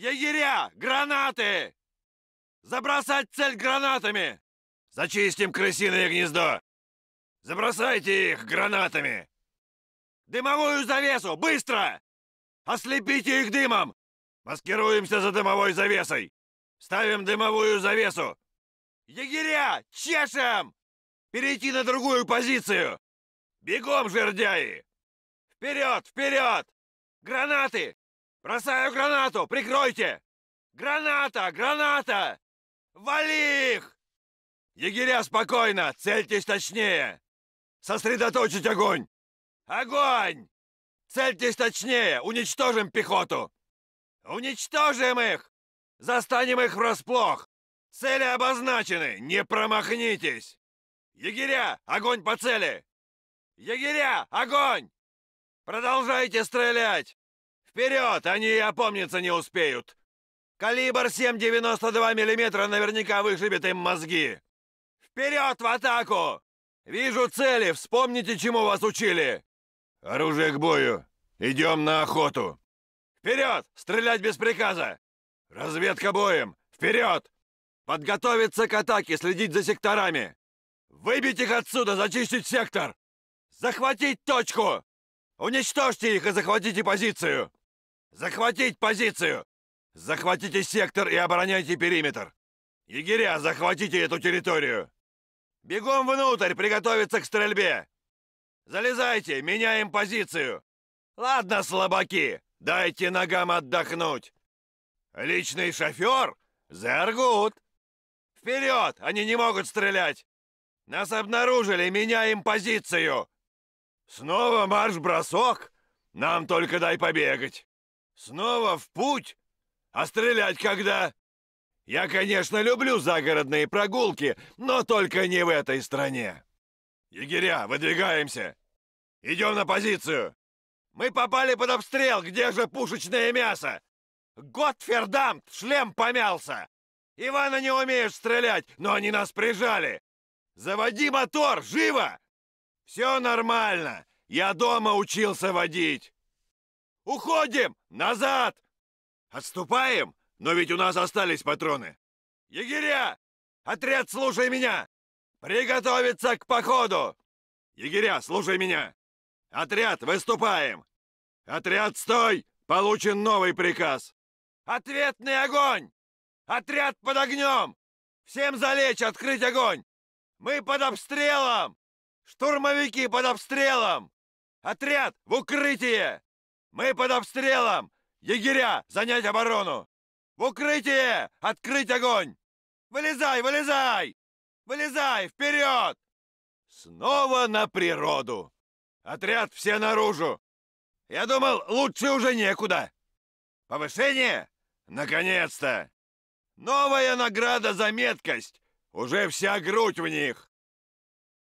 Егеря! Гранаты! Забросать цель гранатами! Зачистим крысиное гнездо! Забросайте их гранатами! Дымовую завесу! Быстро! Ослепите их дымом! Маскируемся за дымовой завесой! Ставим дымовую завесу! Егеря! Чешем! Перейти на другую позицию! Бегом, жердяи! Вперед! Вперед! Гранаты! Бросаю гранату! Прикройте! Граната! Граната! Вали их! Егеря, спокойно! Цельтесь точнее! Сосредоточить огонь! Огонь! Цельтесь точнее! Уничтожим пехоту! Уничтожим их! Застанем их врасплох! Цели обозначены! Не промахнитесь! Егеря, огонь по цели! Егеря, огонь! Продолжайте стрелять! Вперед! Они и опомниться не успеют! Калибр 7,92 мм наверняка вышибет им мозги! Вперед в атаку! Вижу цели! Вспомните, чему вас учили! Оружие к бою! Идем на охоту! Вперед! Стрелять без приказа! Разведка боем! Вперед! Подготовиться к атаке, следить за секторами! Выбить их отсюда, зачистить сектор! Захватить точку! Уничтожьте их и захватите позицию! Захватить позицию! Захватите сектор и обороняйте периметр! Егеря, захватите эту территорию! Бегом внутрь, приготовиться к стрельбе! Залезайте, меняем позицию! Ладно, слабаки, дайте ногам отдохнуть! Личный шофер? Зергут! Вперед! Они не могут стрелять! Нас обнаружили, меняем позицию! Снова марш-бросок? Нам только дай побегать! Снова в путь? А стрелять когда? Я, конечно, люблю загородные прогулки, но только не в этой стране. Егеря, выдвигаемся. Идем на позицию. Мы попали под обстрел. Где же пушечное мясо? Готфердамт, шлем помялся. Ивана не умеешь стрелять, но они нас прижали. Заводи мотор, живо! Все нормально. Я дома учился водить. Уходим! Назад! Отступаем? Но ведь у нас остались патроны. Егеря! Отряд, слушай меня! Приготовиться к походу! Егеря, слушай меня! Отряд, выступаем! Отряд, стой! Получен новый приказ! Ответный огонь! Отряд под огнем! Всем залечь, открыть огонь! Мы под обстрелом! Штурмовики под обстрелом! Отряд в укрытие! Мы под обстрелом! Егеря, занять оборону! В укрытие! Открыть огонь! Вылезай, вылезай! Вылезай, вперед! Снова на природу! Отряд все наружу! Я думал, лучше уже некуда! Повышение? Наконец-то! Новая награда за меткость! Уже вся грудь в них!